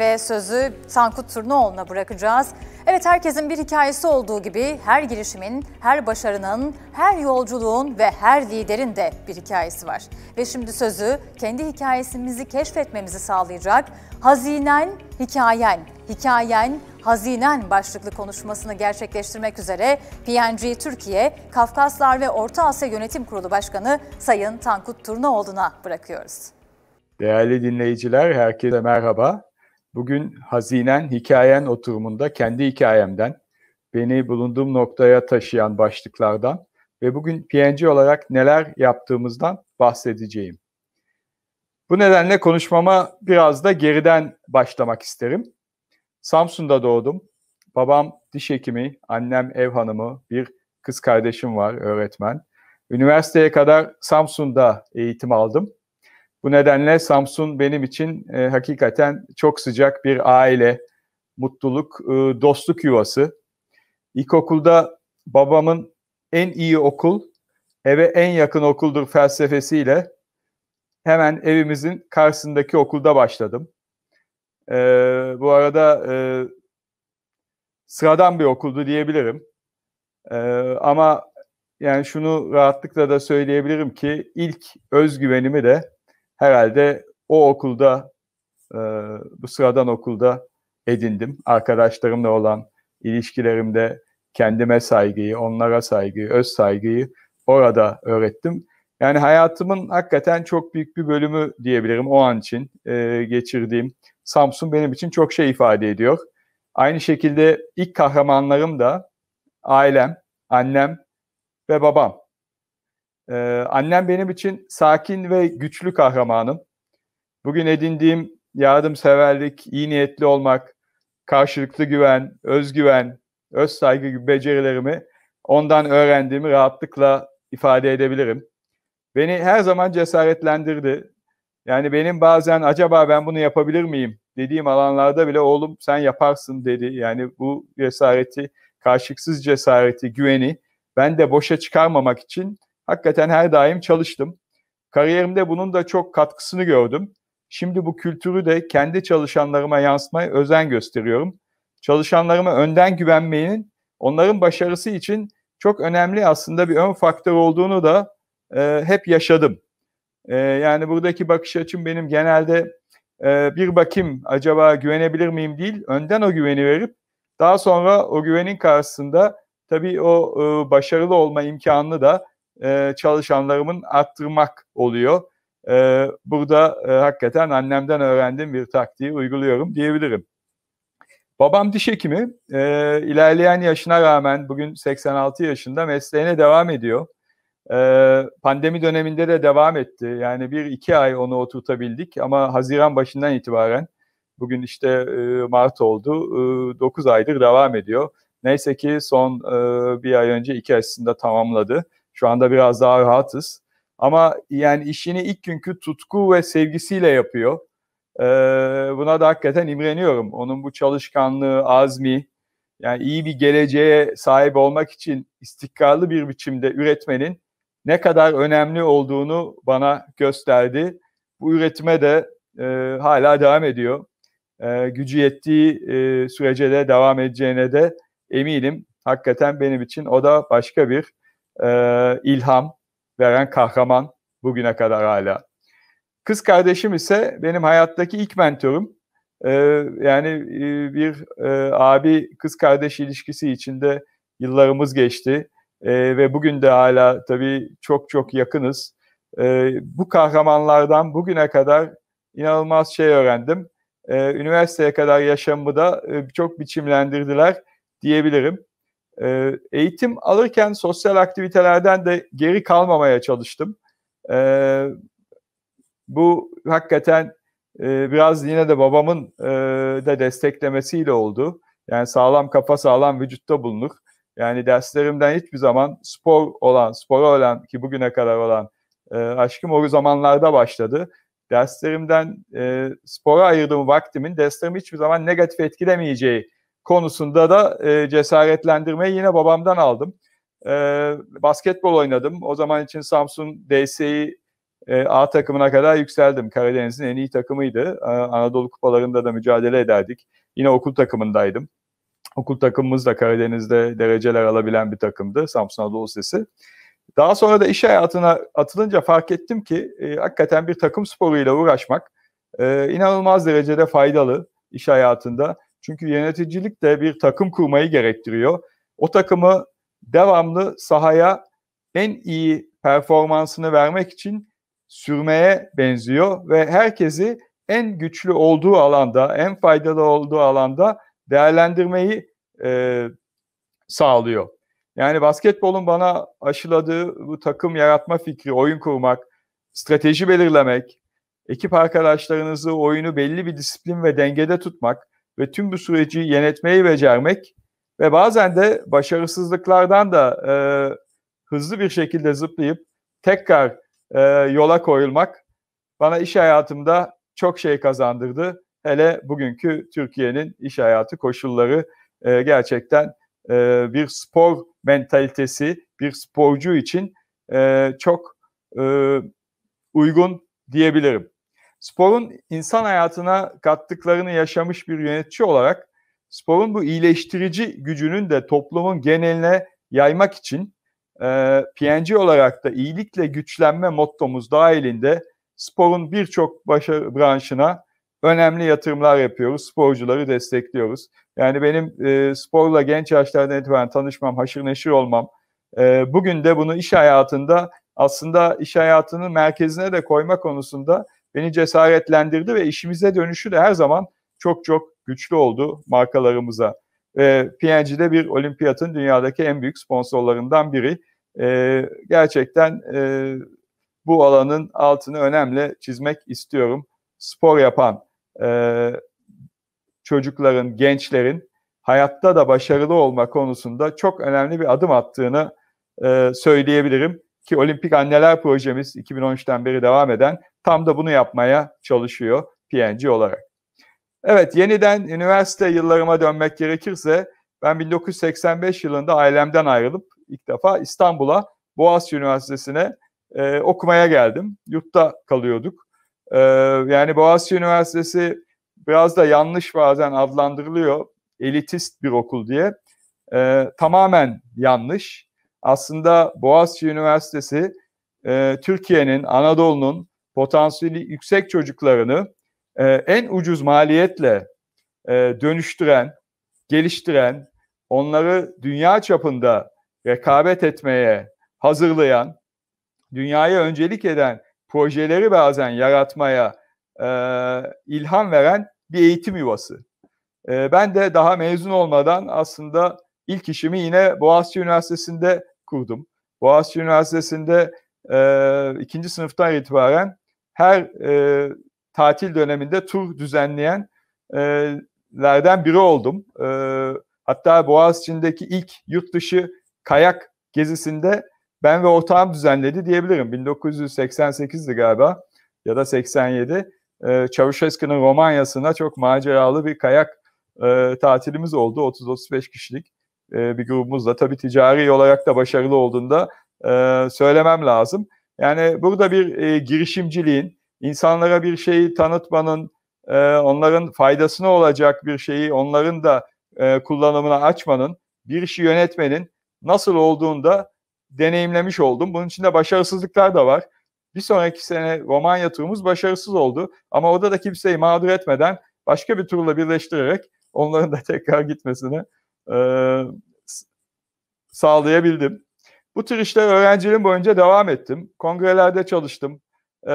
ve sözü Tankut Turnuoğlu'na bırakacağız. Evet herkesin bir hikayesi olduğu gibi her girişimin, her başarının, her yolculuğun ve her liderin de bir hikayesi var. Ve şimdi sözü kendi hikayesimizi keşfetmemizi sağlayacak Hazinen Hikayen, Hikayen Hazinen başlıklı konuşmasını gerçekleştirmek üzere PNG Türkiye, Kafkaslar ve Orta Asya Yönetim Kurulu Başkanı Sayın Tankut Turnuoğlu'na bırakıyoruz. Değerli dinleyiciler, herkese merhaba. Bugün Hazinen Hikayen oturumunda kendi hikayemden, beni bulunduğum noktaya taşıyan başlıklardan ve bugün PNG olarak neler yaptığımızdan bahsedeceğim. Bu nedenle konuşmama biraz da geriden başlamak isterim. Samsun'da doğdum. Babam diş hekimi, annem ev hanımı, bir kız kardeşim var öğretmen. Üniversiteye kadar Samsun'da eğitim aldım. Bu nedenle Samsun benim için e, hakikaten çok sıcak bir aile, mutluluk, e, dostluk yuvası. İlkokulda babamın en iyi okul, eve en yakın okuldur felsefesiyle hemen evimizin karşısındaki okulda başladım. E, bu arada e, sıradan bir okuldu diyebilirim. E, ama yani şunu rahatlıkla da söyleyebilirim ki ilk özgüvenimi de herhalde o okulda e, bu sıradan okulda edindim. Arkadaşlarımla olan ilişkilerimde kendime saygıyı, onlara saygıyı, öz saygıyı orada öğrettim. Yani hayatımın hakikaten çok büyük bir bölümü diyebilirim o an için e, geçirdiğim Samsun benim için çok şey ifade ediyor. Aynı şekilde ilk kahramanlarım da ailem, annem ve babam. Ee, annem benim için sakin ve güçlü kahramanım. Bugün edindiğim yardımseverlik, iyi niyetli olmak, karşılıklı güven, özgüven, öz saygı gibi becerilerimi ondan öğrendiğimi rahatlıkla ifade edebilirim. Beni her zaman cesaretlendirdi. Yani benim bazen acaba ben bunu yapabilir miyim dediğim alanlarda bile oğlum sen yaparsın dedi. Yani bu cesareti, karşılıksız cesareti, güveni ben de boşa çıkarmamak için hakikaten her daim çalıştım. Kariyerimde bunun da çok katkısını gördüm. Şimdi bu kültürü de kendi çalışanlarıma yansıtmaya özen gösteriyorum. Çalışanlarıma önden güvenmeyin onların başarısı için çok önemli aslında bir ön faktör olduğunu da e, hep yaşadım. E, yani buradaki bakış açım benim genelde e, bir bakayım acaba güvenebilir miyim değil, önden o güveni verip daha sonra o güvenin karşısında tabii o e, başarılı olma imkanını da e, çalışanlarımın arttırmak oluyor. E, burada e, hakikaten annemden öğrendiğim bir taktiği uyguluyorum diyebilirim. Babam diş hekimi. E, ilerleyen yaşına rağmen bugün 86 yaşında mesleğine devam ediyor. E, pandemi döneminde de devam etti. Yani bir iki ay onu oturtabildik ama Haziran başından itibaren bugün işte e, Mart oldu. E, 9 aydır devam ediyor. Neyse ki son e, bir ay önce iki aşısında tamamladı. Şu anda biraz daha rahatız. Ama yani işini ilk günkü tutku ve sevgisiyle yapıyor. Ee, buna da hakikaten imreniyorum. Onun bu çalışkanlığı, azmi, yani iyi bir geleceğe sahip olmak için istikrarlı bir biçimde üretmenin ne kadar önemli olduğunu bana gösterdi. Bu üretime de e, hala devam ediyor. E, gücü yettiği e, sürece de devam edeceğine de eminim. Hakikaten benim için o da başka bir e, ilham veren kahraman bugüne kadar hala. Kız kardeşim ise benim hayattaki ilk mentorum. E, yani e, bir e, abi kız kardeş ilişkisi içinde yıllarımız geçti e, ve bugün de hala tabii çok çok yakınız. E, bu kahramanlardan bugüne kadar inanılmaz şey öğrendim. E, üniversiteye kadar yaşamımı da e, çok biçimlendirdiler diyebilirim. Ee, eğitim alırken sosyal aktivitelerden de geri kalmamaya çalıştım. Ee, bu hakikaten e, biraz yine de babamın e, da desteklemesiyle oldu. Yani sağlam kafa sağlam vücutta bulunur. Yani derslerimden hiçbir zaman spor olan, spora olan ki bugüne kadar olan e, aşkım o zamanlarda başladı. Derslerimden spora ayırdığım vaktimin derslerimi hiçbir zaman negatif etkilemeyeceği konusunda da e, cesaretlendirmeyi yine babamdan aldım. E, basketbol oynadım. O zaman için Samsun DS'yi e, A takımına kadar yükseldim. Karadeniz'in en iyi takımıydı. E, Anadolu kupalarında da mücadele ederdik. Yine okul takımındaydım. Okul takımımız da Karadeniz'de dereceler alabilen bir takımdı. Samsun Anadolu sesi. Daha sonra da iş hayatına atılınca fark ettim ki e, hakikaten bir takım sporuyla uğraşmak e, inanılmaz derecede faydalı iş hayatında. Çünkü yöneticilik de bir takım kurmayı gerektiriyor. O takımı devamlı sahaya en iyi performansını vermek için sürmeye benziyor ve herkesi en güçlü olduğu alanda, en faydalı olduğu alanda değerlendirmeyi e, sağlıyor. Yani basketbolun bana aşıladığı bu takım yaratma fikri, oyun kurmak, strateji belirlemek, ekip arkadaşlarınızı oyunu belli bir disiplin ve dengede tutmak, ve tüm bu süreci yönetmeyi becermek ve bazen de başarısızlıklardan da e, hızlı bir şekilde zıplayıp tekrar e, yola koyulmak bana iş hayatımda çok şey kazandırdı. Hele bugünkü Türkiye'nin iş hayatı koşulları e, gerçekten e, bir spor mentalitesi, bir sporcu için e, çok e, uygun diyebilirim. Sporun insan hayatına kattıklarını yaşamış bir yönetici olarak sporun bu iyileştirici gücünün de toplumun geneline yaymak için e, PNG olarak da iyilikle güçlenme mottomuz dahilinde sporun birçok başarı branşına önemli yatırımlar yapıyoruz. Sporcuları destekliyoruz. Yani benim e, sporla genç yaşlardan itibaren tanışmam, haşır neşir olmam, e, bugün de bunu iş hayatında aslında iş hayatının merkezine de koyma konusunda beni cesaretlendirdi ve işimize dönüşü de her zaman çok çok güçlü oldu markalarımıza. E, PNG'de bir olimpiyatın dünyadaki en büyük sponsorlarından biri. E, gerçekten e, bu alanın altını önemli çizmek istiyorum. Spor yapan e, çocukların, gençlerin hayatta da başarılı olma konusunda çok önemli bir adım attığını e, söyleyebilirim. Ki Olimpik Anneler Projemiz 2013'ten beri devam eden tam da bunu yapmaya çalışıyor PNG olarak. Evet yeniden üniversite yıllarıma dönmek gerekirse ben 1985 yılında ailemden ayrılıp ilk defa İstanbul'a Boğaziçi Üniversitesi'ne e, okumaya geldim. Yurtta kalıyorduk. E, yani Boğaziçi Üniversitesi biraz da yanlış bazen adlandırılıyor. Elitist bir okul diye. E, tamamen yanlış. Aslında Boğaziçi Üniversitesi e, Türkiye'nin, Anadolu'nun potansiyeli yüksek çocuklarını e, en ucuz maliyetle e, dönüştüren, geliştiren, onları dünya çapında rekabet etmeye hazırlayan, dünyaya öncelik eden projeleri bazen yaratmaya e, ilham veren bir eğitim yuvası. E, ben de daha mezun olmadan aslında ilk işimi yine Boğaziçi Üniversitesi'nde kurdum. Boğaziçi Üniversitesi'nde e, ikinci sınıftan itibaren her e, tatil döneminde tur düzenleyenlerden e, biri oldum. E, hatta Boğaziçi'ndeki ilk yurt dışı kayak gezisinde ben ve ortağım düzenledi diyebilirim. 1988'di galiba ya da 87. E, Çavuşescu'nun Romanya'sına çok maceralı bir kayak e, tatilimiz oldu. 30-35 kişilik e, bir grubumuzla. Tabii ticari olarak da başarılı olduğunda e, söylemem lazım. Yani burada bir e, girişimciliğin, insanlara bir şeyi tanıtmanın, e, onların faydasına olacak bir şeyi onların da e, kullanımına açmanın, bir işi yönetmenin nasıl olduğunu da deneyimlemiş oldum. Bunun içinde başarısızlıklar da var. Bir sonraki sene Romanya turumuz başarısız oldu. Ama orada da kimseyi mağdur etmeden başka bir turla birleştirerek onların da tekrar gitmesini e, sağlayabildim. Bu tür işler öğrenciliğim boyunca devam ettim. Kongrelerde çalıştım. Ee,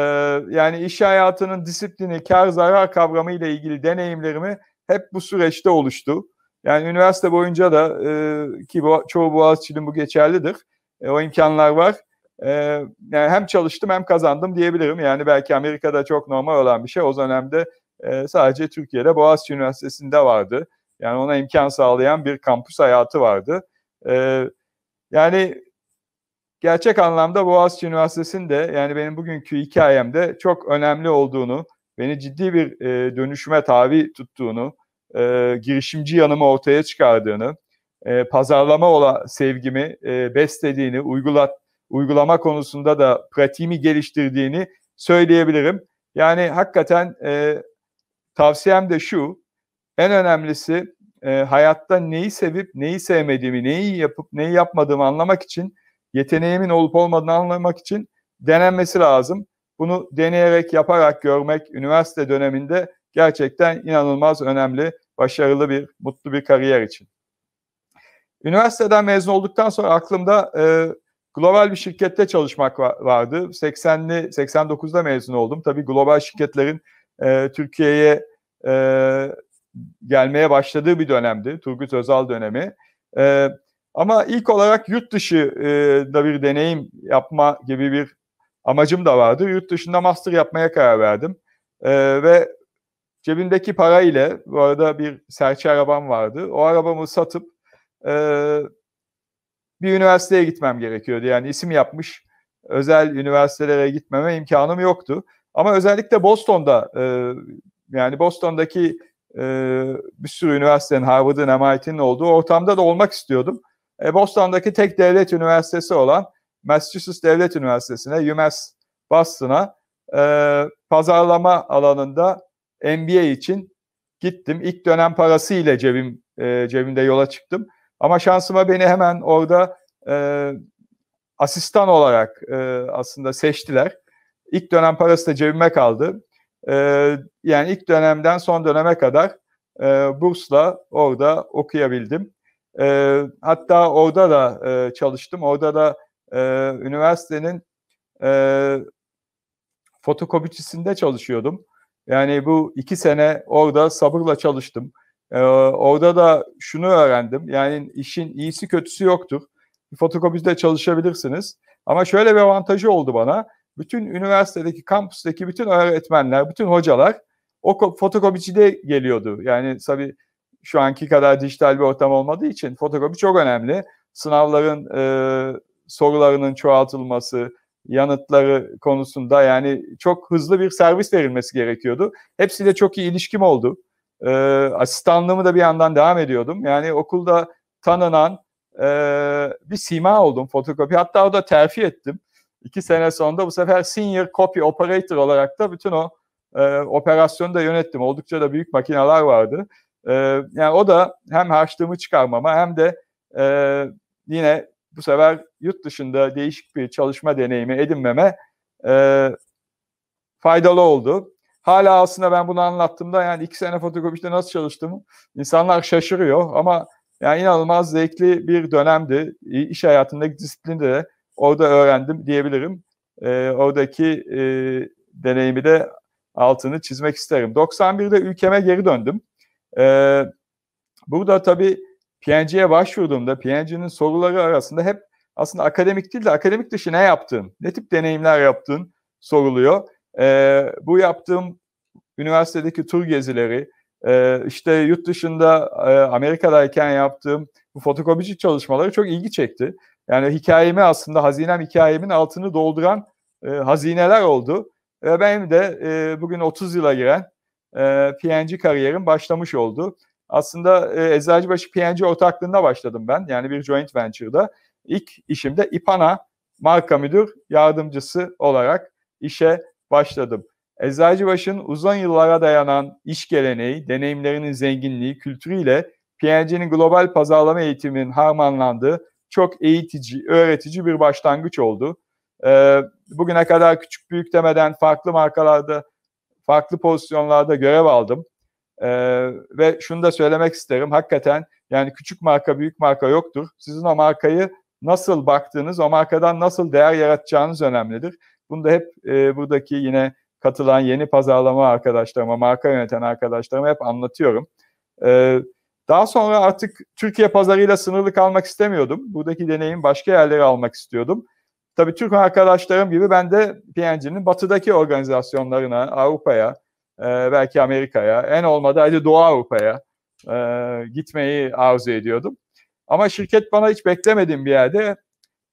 yani iş hayatının disiplini, kar zarar kavramı ile ilgili deneyimlerimi hep bu süreçte oluştu. Yani üniversite boyunca da e, ki bu, çoğu Boğaziçi'nin bu geçerlidir. E, o imkanlar var. E, yani hem çalıştım hem kazandım diyebilirim. Yani belki Amerika'da çok normal olan bir şey. O dönemde e, sadece Türkiye'de Boğaziçi Üniversitesi'nde vardı. Yani ona imkan sağlayan bir kampüs hayatı vardı. E, yani gerçek anlamda Boğaziçi Üniversitesi'nin de yani benim bugünkü hikayemde çok önemli olduğunu, beni ciddi bir e, dönüşüme tabi tuttuğunu, e, girişimci yanımı ortaya çıkardığını, e, pazarlama olan sevgimi e, beslediğini, uygulat, uygulama konusunda da pratiğimi geliştirdiğini söyleyebilirim. Yani hakikaten e, tavsiyem de şu, en önemlisi e, hayatta neyi sevip neyi sevmediğimi, neyi yapıp neyi yapmadığımı anlamak için yeteneğimin olup olmadığını anlamak için denenmesi lazım. Bunu deneyerek, yaparak görmek üniversite döneminde gerçekten inanılmaz önemli, başarılı bir, mutlu bir kariyer için. Üniversiteden mezun olduktan sonra aklımda e, global bir şirkette çalışmak vardı. 80'li 89'da mezun oldum. Tabii global şirketlerin e, Türkiye'ye e, gelmeye başladığı bir dönemdi. Turgut Özal dönemi. E, ama ilk olarak yurt dışı e, da bir deneyim yapma gibi bir amacım da vardı. Yurt dışında master yapmaya karar verdim. Ee, ve cebimdeki para ile bu arada bir serçe arabam vardı. O arabamı satıp e, bir üniversiteye gitmem gerekiyordu. Yani isim yapmış özel üniversitelere gitmeme imkanım yoktu. Ama özellikle Boston'da e, yani Boston'daki e, bir sürü üniversitenin Harvard'ın, MIT'nin olduğu ortamda da olmak istiyordum. E, Boston'daki tek devlet üniversitesi olan Massachusetts Devlet Üniversitesi'ne, UMass Boston'a e, pazarlama alanında MBA için gittim. İlk dönem parası ile cebim e, cebimde yola çıktım. Ama şansıma beni hemen orada e, asistan olarak e, aslında seçtiler. İlk dönem parası da cebime kaldı. E, yani ilk dönemden son döneme kadar e, bursla orada okuyabildim. E, hatta orada da e, çalıştım. Orada da e, üniversitenin e, fotokopiçisinde çalışıyordum. Yani bu iki sene orada sabırla çalıştım. Ee, orada da şunu öğrendim. Yani işin iyisi kötüsü yoktur. Fotokopide çalışabilirsiniz. Ama şöyle bir avantajı oldu bana. Bütün üniversitedeki, kampüsteki bütün öğretmenler, bütün hocalar o fotokopicide geliyordu. Yani tabii şu anki kadar dijital bir ortam olmadığı için fotokopi çok önemli. Sınavların e, sorularının çoğaltılması, yanıtları konusunda yani çok hızlı bir servis verilmesi gerekiyordu. Hepsiyle çok iyi ilişkim oldu. E, asistanlığımı da bir yandan devam ediyordum. Yani okulda tanınan e, bir sima oldum fotokopi. Hatta o da terfi ettim. İki sene sonra bu sefer senior copy operator olarak da bütün o e, operasyonu da yönettim. Oldukça da büyük makineler vardı. Ee, yani o da hem harçlığımı çıkarmama hem de e, yine bu sefer yurt dışında değişik bir çalışma deneyimi edinmeme e, faydalı oldu. Hala aslında ben bunu anlattığımda yani iki sene fotokopiste nasıl çalıştım insanlar şaşırıyor ama yani inanılmaz zevkli bir dönemdi. İş hayatındaki disiplini de orada öğrendim diyebilirim. E, oradaki e, deneyimi de altını çizmek isterim. 91'de ülkeme geri döndüm. E, ee, burada tabii PNG'ye başvurduğumda PNG'nin soruları arasında hep aslında akademik değil de akademik dışı ne yaptın, ne tip deneyimler yaptın soruluyor. E, bu yaptığım üniversitedeki tur gezileri, e, işte yurt dışında e, Amerika'dayken yaptığım bu fotokopici çalışmaları çok ilgi çekti. Yani hikayemi aslında hazinem hikayemin altını dolduran e, hazineler oldu. Ve benim de e, bugün 30 yıla giren e, PNG kariyerim başlamış oldu. Aslında e, Eczacıbaşı PNG ortaklığında başladım ben. Yani bir joint venture'da. İlk işimde İPANA marka müdür yardımcısı olarak işe başladım. Eczacıbaşı'nın uzun yıllara dayanan iş geleneği, deneyimlerinin zenginliği, kültürüyle PNG'nin global pazarlama eğitiminin harmanlandığı çok eğitici, öğretici bir başlangıç oldu. Ee, bugüne kadar küçük büyük demeden farklı markalarda farklı pozisyonlarda görev aldım. E, ve şunu da söylemek isterim. Hakikaten yani küçük marka, büyük marka yoktur. Sizin o markayı nasıl baktığınız, o markadan nasıl değer yaratacağınız önemlidir. Bunu da hep e, buradaki yine katılan yeni pazarlama arkadaşlarıma, marka yöneten arkadaşlarıma hep anlatıyorum. E, daha sonra artık Türkiye pazarıyla sınırlı kalmak istemiyordum. Buradaki deneyim başka yerlere almak istiyordum. Tabii Türk arkadaşlarım gibi ben de PNG'nin batıdaki organizasyonlarına, Avrupa'ya, e, belki Amerika'ya, en olmadı hadi Doğu Avrupa'ya e, gitmeyi arzu ediyordum. Ama şirket bana hiç beklemedim bir yerde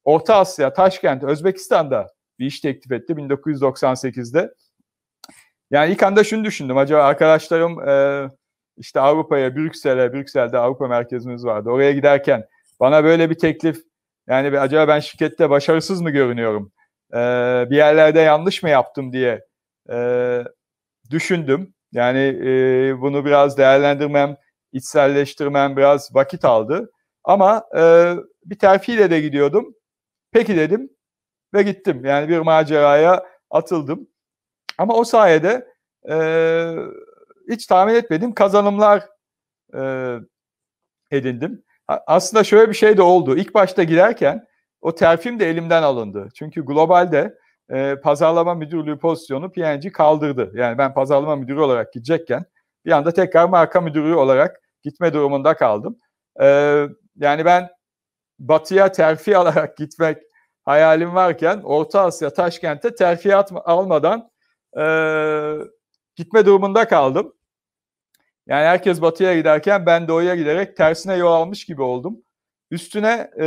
Orta Asya, Taşkent, Özbekistan'da bir iş teklif etti 1998'de. Yani ilk anda şunu düşündüm. Acaba arkadaşlarım e, işte Avrupa'ya, Brüksel'e, Brüksel'de Avrupa merkezimiz vardı. Oraya giderken bana böyle bir teklif yani acaba ben şirkette başarısız mı görünüyorum? Ee, bir yerlerde yanlış mı yaptım diye e, düşündüm. Yani e, bunu biraz değerlendirmem, içselleştirmem biraz vakit aldı. Ama e, bir terfiyle de gidiyordum. Peki dedim ve gittim. Yani bir maceraya atıldım. Ama o sayede e, hiç tahmin etmedim kazanımlar e, edindim aslında şöyle bir şey de oldu. İlk başta girerken o terfim de elimden alındı. Çünkü globalde e, pazarlama müdürlüğü pozisyonu P&G kaldırdı. Yani ben pazarlama müdürü olarak gidecekken bir anda tekrar marka müdürü olarak gitme durumunda kaldım. E, yani ben batıya terfi alarak gitmek hayalim varken Orta Asya Taşkent'te terfi almadan e, gitme durumunda kaldım. Yani herkes batıya giderken ben doğuya giderek tersine yol almış gibi oldum. Üstüne e,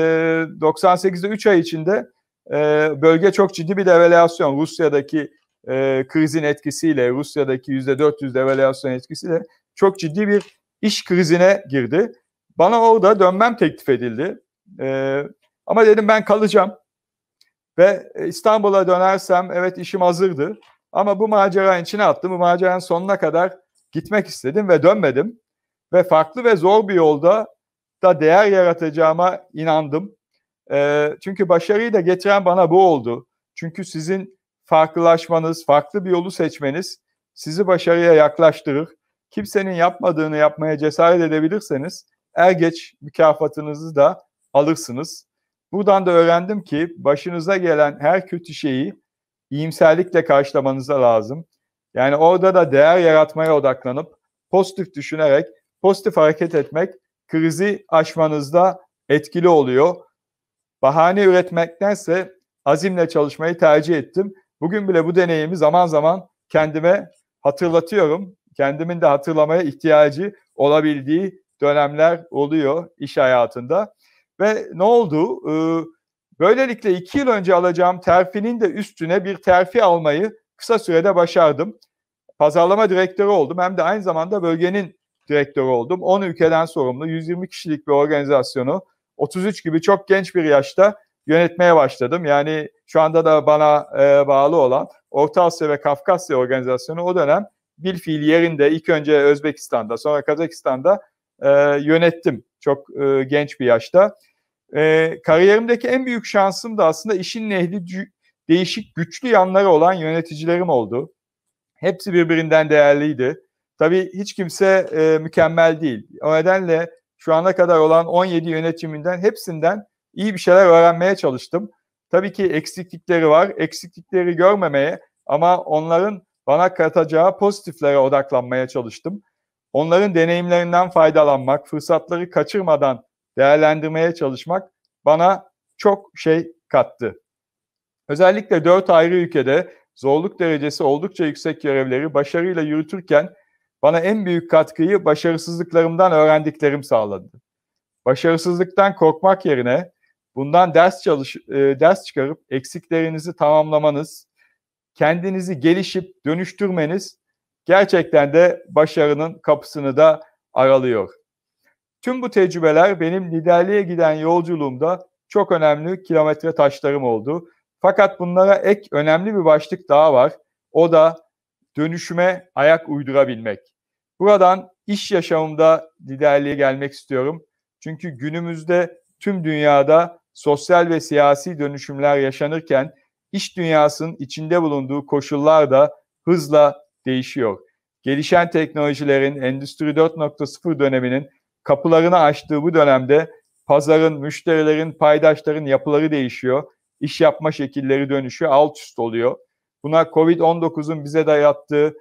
98'de 3 ay içinde e, bölge çok ciddi bir devalüasyon. Rusya'daki e, krizin etkisiyle, Rusya'daki %400 devalüasyon etkisiyle çok ciddi bir iş krizine girdi. Bana orada dönmem teklif edildi. E, ama dedim ben kalacağım. Ve İstanbul'a dönersem evet işim hazırdı. Ama bu macera içine attım. Bu maceranın sonuna kadar Gitmek istedim ve dönmedim. Ve farklı ve zor bir yolda da değer yaratacağıma inandım. E, çünkü başarıyı da getiren bana bu oldu. Çünkü sizin farklılaşmanız, farklı bir yolu seçmeniz sizi başarıya yaklaştırır. Kimsenin yapmadığını yapmaya cesaret edebilirseniz er geç mükafatınızı da alırsınız. Buradan da öğrendim ki başınıza gelen her kötü şeyi iyimserlikle karşılamanıza lazım. Yani orada da değer yaratmaya odaklanıp pozitif düşünerek, pozitif hareket etmek krizi aşmanızda etkili oluyor. Bahane üretmektense azimle çalışmayı tercih ettim. Bugün bile bu deneyimi zaman zaman kendime hatırlatıyorum. Kendimin de hatırlamaya ihtiyacı olabildiği dönemler oluyor iş hayatında. Ve ne oldu? Ee, böylelikle iki yıl önce alacağım terfinin de üstüne bir terfi almayı kısa sürede başardım. Pazarlama direktörü oldum hem de aynı zamanda bölgenin direktörü oldum. 10 ülkeden sorumlu 120 kişilik bir organizasyonu 33 gibi çok genç bir yaşta yönetmeye başladım. Yani şu anda da bana e, bağlı olan Orta Asya ve Kafkasya organizasyonu o dönem bir fiil yerinde ilk önce Özbekistan'da sonra Kazakistan'da e, yönettim çok e, genç bir yaşta. E, kariyerimdeki en büyük şansım da aslında işin ehli değişik güçlü yanları olan yöneticilerim oldu. Hepsi birbirinden değerliydi. Tabii hiç kimse e, mükemmel değil. O nedenle şu ana kadar olan 17 yönetiminden hepsinden iyi bir şeyler öğrenmeye çalıştım. Tabii ki eksiklikleri var. Eksiklikleri görmemeye ama onların bana katacağı pozitiflere odaklanmaya çalıştım. Onların deneyimlerinden faydalanmak, fırsatları kaçırmadan değerlendirmeye çalışmak bana çok şey kattı. Özellikle dört ayrı ülkede zorluk derecesi oldukça yüksek görevleri başarıyla yürütürken bana en büyük katkıyı başarısızlıklarımdan öğrendiklerim sağladı. Başarısızlıktan korkmak yerine bundan ders çalış e, ders çıkarıp eksiklerinizi tamamlamanız, kendinizi gelişip dönüştürmeniz gerçekten de başarının kapısını da aralıyor. Tüm bu tecrübeler benim liderliğe giden yolculuğumda çok önemli kilometre taşlarım oldu fakat bunlara ek önemli bir başlık daha var. O da dönüşüme ayak uydurabilmek. Buradan iş yaşamımda liderliğe gelmek istiyorum. Çünkü günümüzde tüm dünyada sosyal ve siyasi dönüşümler yaşanırken iş dünyasının içinde bulunduğu koşullar da hızla değişiyor. Gelişen teknolojilerin Endüstri 4.0 döneminin kapılarını açtığı bu dönemde pazarın, müşterilerin, paydaşların yapıları değişiyor iş yapma şekilleri dönüşüyor, alt üst oluyor. Buna Covid-19'un bize dayattığı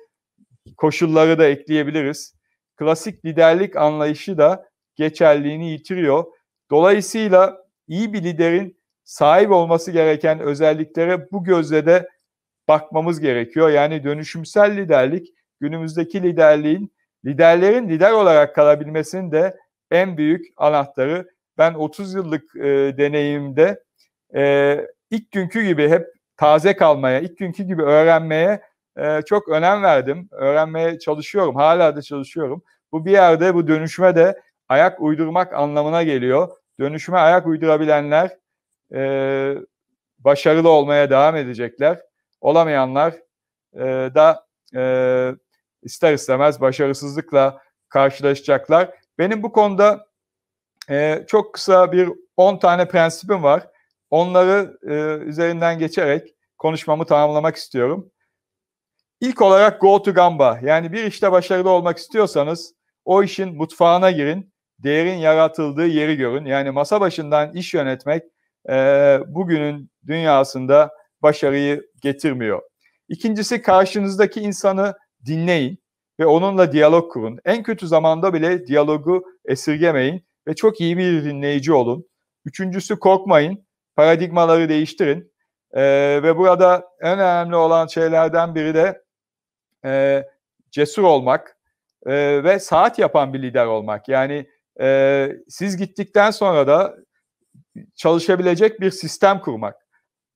koşulları da ekleyebiliriz. Klasik liderlik anlayışı da geçerliğini yitiriyor. Dolayısıyla iyi bir liderin sahip olması gereken özelliklere bu gözle de bakmamız gerekiyor. Yani dönüşümsel liderlik günümüzdeki liderliğin liderlerin lider olarak kalabilmesinin de en büyük anahtarı. Ben 30 yıllık e, deneyimde e, ilk günkü gibi hep taze kalmaya, ilk günkü gibi öğrenmeye e, çok önem verdim. Öğrenmeye çalışıyorum, hala da çalışıyorum. Bu bir yerde bu dönüşme de ayak uydurmak anlamına geliyor. Dönüşme ayak uydurabilenler e, başarılı olmaya devam edecekler. Olamayanlar e, da e, ister istemez başarısızlıkla karşılaşacaklar. Benim bu konuda e, çok kısa bir 10 tane prensibim var. Onları e, üzerinden geçerek konuşmamı tamamlamak istiyorum. İlk olarak go to gamba. Yani bir işte başarılı olmak istiyorsanız o işin mutfağına girin. Değerin yaratıldığı yeri görün. Yani masa başından iş yönetmek e, bugünün dünyasında başarıyı getirmiyor. İkincisi karşınızdaki insanı dinleyin ve onunla diyalog kurun. En kötü zamanda bile diyalogu esirgemeyin ve çok iyi bir dinleyici olun. Üçüncüsü korkmayın paradigmaları değiştirin. E, ve burada en önemli olan şeylerden biri de e, cesur olmak e, ve saat yapan bir lider olmak. Yani e, siz gittikten sonra da çalışabilecek bir sistem kurmak.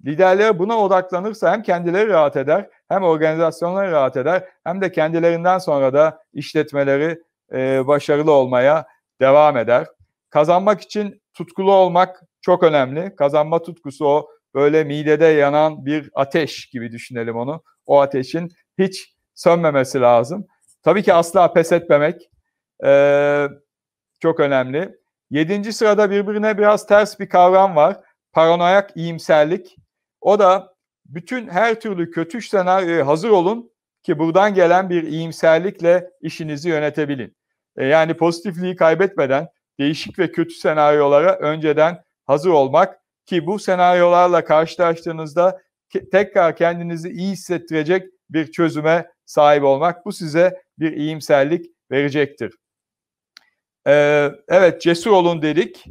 Liderler buna odaklanırsa hem kendileri rahat eder, hem organizasyonları rahat eder, hem de kendilerinden sonra da işletmeleri e, başarılı olmaya devam eder. Kazanmak için tutkulu olmak çok önemli. Kazanma tutkusu o böyle midede yanan bir ateş gibi düşünelim onu. O ateşin hiç sönmemesi lazım. Tabii ki asla pes etmemek e, çok önemli. Yedinci sırada birbirine biraz ters bir kavram var. Paranoyak iyimserlik. O da bütün her türlü kötü senaryoya hazır olun ki buradan gelen bir iyimserlikle işinizi yönetebilin. E, yani pozitifliği kaybetmeden değişik ve kötü senaryolara önceden hazır olmak ki bu senaryolarla karşılaştığınızda tekrar kendinizi iyi hissettirecek bir çözüme sahip olmak bu size bir iyimserlik verecektir. Ee, evet cesur olun dedik.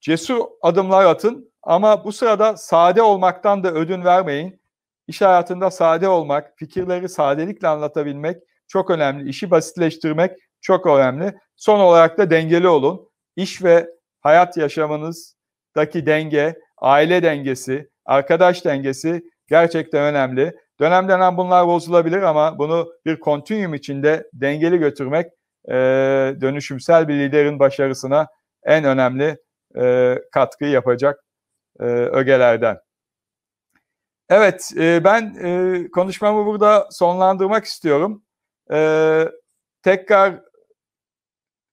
Cesur adımlar atın ama bu sırada sade olmaktan da ödün vermeyin. İş hayatında sade olmak, fikirleri sadelikle anlatabilmek çok önemli. İşi basitleştirmek çok önemli. Son olarak da dengeli olun. İş ve hayat yaşamınız daki denge, aile dengesi, arkadaş dengesi gerçekten önemli. Dönem dönem bunlar bozulabilir ama bunu bir kontinuum içinde dengeli götürmek e, dönüşümsel bir liderin başarısına en önemli e, katkı yapacak e, ögelerden. Evet, e, ben e, konuşmamı burada sonlandırmak istiyorum. E, tekrar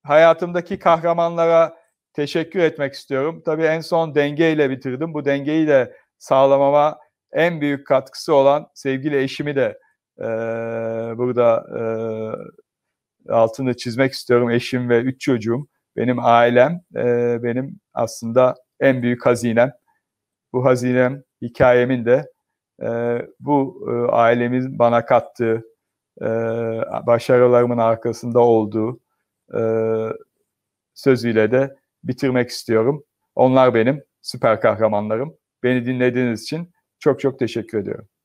hayatımdaki kahramanlara teşekkür etmek istiyorum. Tabii en son dengeyle bitirdim. Bu dengeyi de sağlamama en büyük katkısı olan sevgili eşimi de e, burada e, altını çizmek istiyorum. Eşim ve üç çocuğum, benim ailem, e, benim aslında en büyük hazinem. Bu hazinem hikayemin de e, bu e, ailemin bana kattığı, e, başarılarımın arkasında olduğu e, sözüyle de bitirmek istiyorum. Onlar benim süper kahramanlarım. Beni dinlediğiniz için çok çok teşekkür ediyorum.